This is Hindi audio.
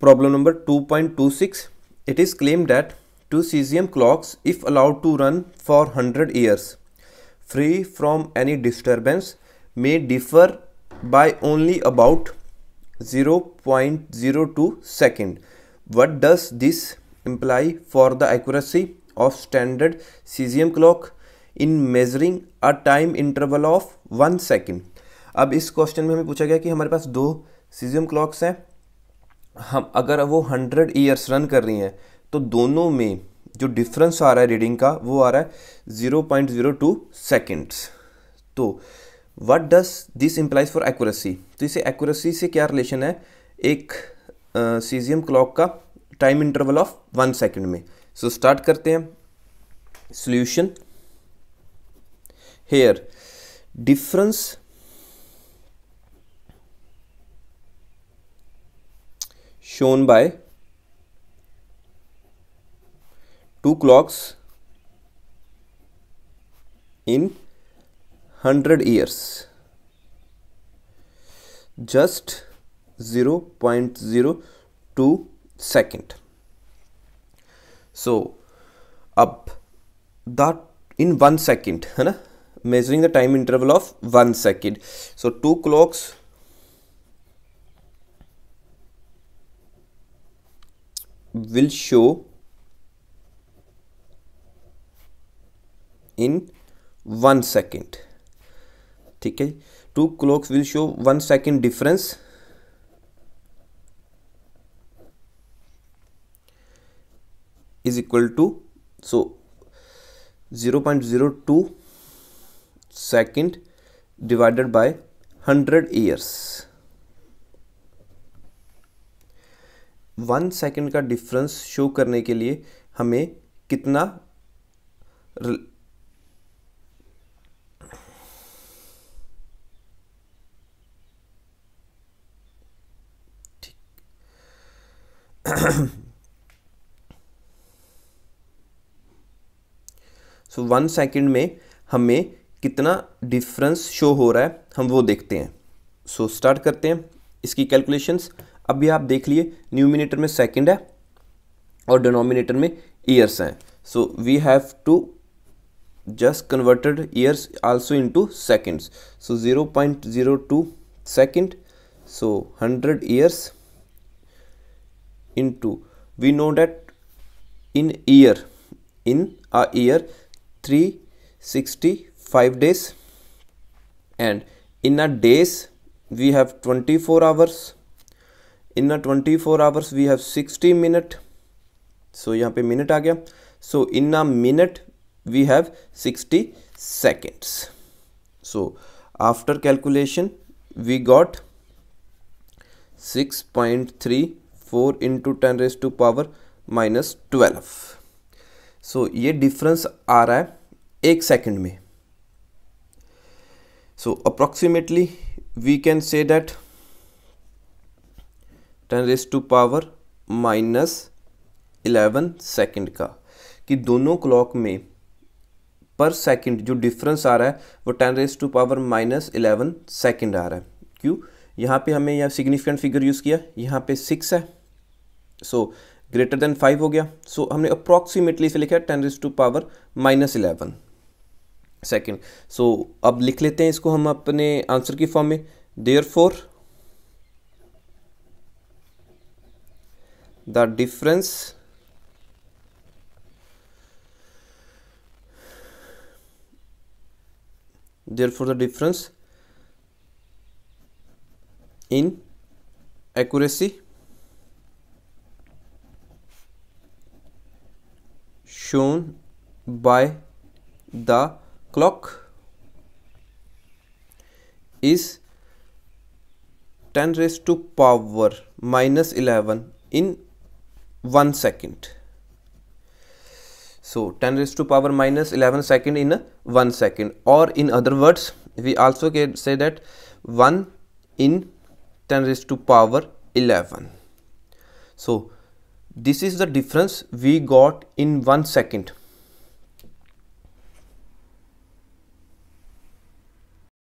Problem number two two point six it is claim that two caesium clocks if allowed to run for hundred years free from any disturbance may differ by only about zero zero point two second what does this imply for the accuracy of standard caesium clock in measuring a time interval of one second अब इस क्वेश्चन में हमें पूछा गया कि हमारे पास दो सीजियम क्लॉक्स हैं हम अगर वो हंड्रेड ईयर्स रन कर रही हैं तो दोनों में जो डिफरेंस आ रहा है रीडिंग का वो आ रहा है zero point zero two seconds तो what does this implies for accuracy तो इसे एक्यूरेसी से क्या रिलेशन है एक सीजियम uh, क्लॉक का time interval of one second में सो so, स्टार्ट करते हैं solution here difference shown by two clocks in 100 years just 0.02 second so up that in one second measuring the time interval of one second so two clocks will show in one second ठीक है two clocks will show one second difference is equal to so 0.02 second divided by 100 years one second का डिफरेंस शो करने के लिए हमें कितना रल... सो वन सेकेंड में हमें कितना डिफरेंस शो हो रहा है हम वो देखते हैं सो so, स्टार्ट करते हैं इसकी कैलकुलेशंस अब भी आप देख लिए न्यूमिनेटर में सेकेंड है और डिनोमिनेटर में ईयर्स हैं so we have to just converted years also into seconds so 0.02 second so hundred years into we know that in year in a year three sixty five days and in a days we have twenty four hours in a twenty four hours we have sixty minute so यहाँ पे मिनट आ गया so in a minute we have sixty seconds so after calculation we got six point three four into ten raise to power minus twelve so ये डिफरेंस आ रहा है एक सेकेंड में so approximately we can say that ten raise to power minus eleven second का कि दोनों क्लॉक में पर सेकेंड जो डिफरेंस आ रहा है वो ten raise to power minus eleven second आ रहा है क्यों यहाँ पे हमें यह सिग्निफिकेंट फिगर यूज़ किया यहाँ पे सिक्स है सो ग्रेटर देन फाइव हो गया सो so, हमने अप्रॉक्सीमेटली इसे लिखा है ten raise to power minus eleven second so अब लिख लेते हैं इसको हम अपने आंसर की फॉर्म में therefore the difference therefore the difference in accuracy shown by the clock is 10 raised to power minus 11 in 1 second. So 10 raised to power minus 11 second in 1 second or in other words we also can say that 1 in 10 raised to power 11. So this is the difference we got in 1 second